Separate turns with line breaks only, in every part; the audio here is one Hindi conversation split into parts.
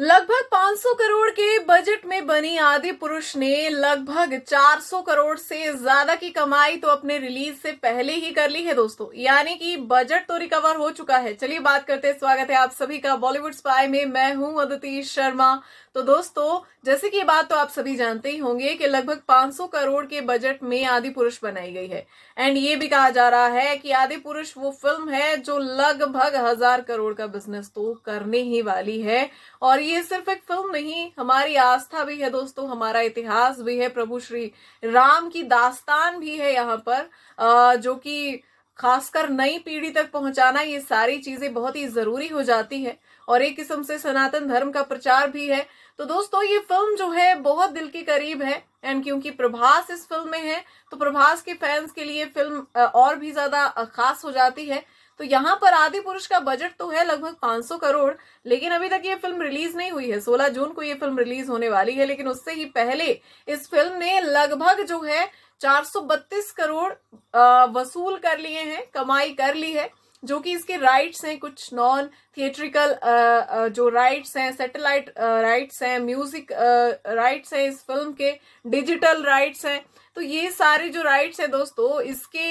लगभग 500 करोड़ के बजट में बनी आदि पुरुष ने लगभग 400 करोड़ से ज्यादा की कमाई तो अपने रिलीज से पहले ही कर ली है दोस्तों यानी कि बजट तो रिकवर हो चुका है चलिए बात करते हैं स्वागत है आप सभी का बॉलीवुड स्पाई में मैं हूं अदिति शर्मा तो दोस्तों जैसे कि ये बात तो आप सभी जानते ही होंगे कि लगभग 500 करोड़ के बजट में आदि पुरुष बनाई गई है एंड ये भी कहा जा रहा है कि आदि पुरुष वो फिल्म है जो लगभग हजार करोड़ का बिजनेस तो करने ही वाली है और ये सिर्फ एक फिल्म नहीं हमारी आस्था भी है दोस्तों हमारा इतिहास भी है प्रभु श्री राम की दास्तान भी है यहाँ पर जो कि खासकर नई पीढ़ी तक पहुंचाना ये सारी चीजें बहुत ही जरूरी हो जाती है और एक किस्म से सनातन धर्म का प्रचार भी है तो दोस्तों ये फिल्म जो है बहुत दिल के करीब है एंड क्योंकि प्रभास इस फिल्म में है तो प्रभास के फैंस के लिए फिल्म और भी ज्यादा खास हो जाती है तो यहाँ पर आदि पुरुष का बजट तो है लगभग 500 करोड़ लेकिन अभी तक ये फिल्म रिलीज नहीं हुई है 16 जून को ये फिल्म रिलीज होने वाली है लेकिन उससे ही पहले इस फिल्म ने लगभग जो है 432 करोड़ वसूल कर लिए हैं कमाई कर ली है जो कि इसके राइट्स हैं कुछ नॉन थिएट्रिकल जो राइट्स हैं सैटेलाइट राइट्स हैं म्यूजिक राइट्स हैं इस फिल्म के डिजिटल राइट्स हैं तो ये सारे जो राइट्स हैं दोस्तों इसके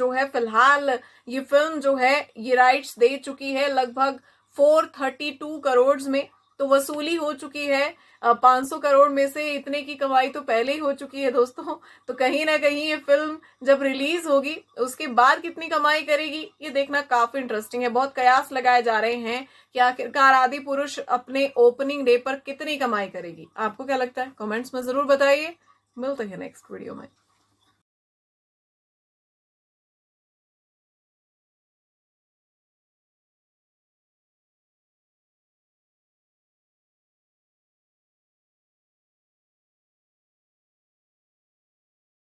जो है फिलहाल ये फिल्म जो है ये राइट्स दे चुकी है लगभग 432 करोड़ में तो वसूली हो चुकी है पांच सौ करोड़ में से इतने की कमाई तो पहले ही हो चुकी है दोस्तों तो कहीं ना कहीं ये फिल्म जब रिलीज होगी उसके बाद कितनी कमाई करेगी ये देखना काफी इंटरेस्टिंग है बहुत कयास लगाए जा रहे हैं कि आखिरकार आदि पुरुष अपने ओपनिंग डे पर कितनी कमाई करेगी आपको क्या लगता है कॉमेंट्स में जरूर बताइए मिलते हैं नेक्स्ट वीडियो में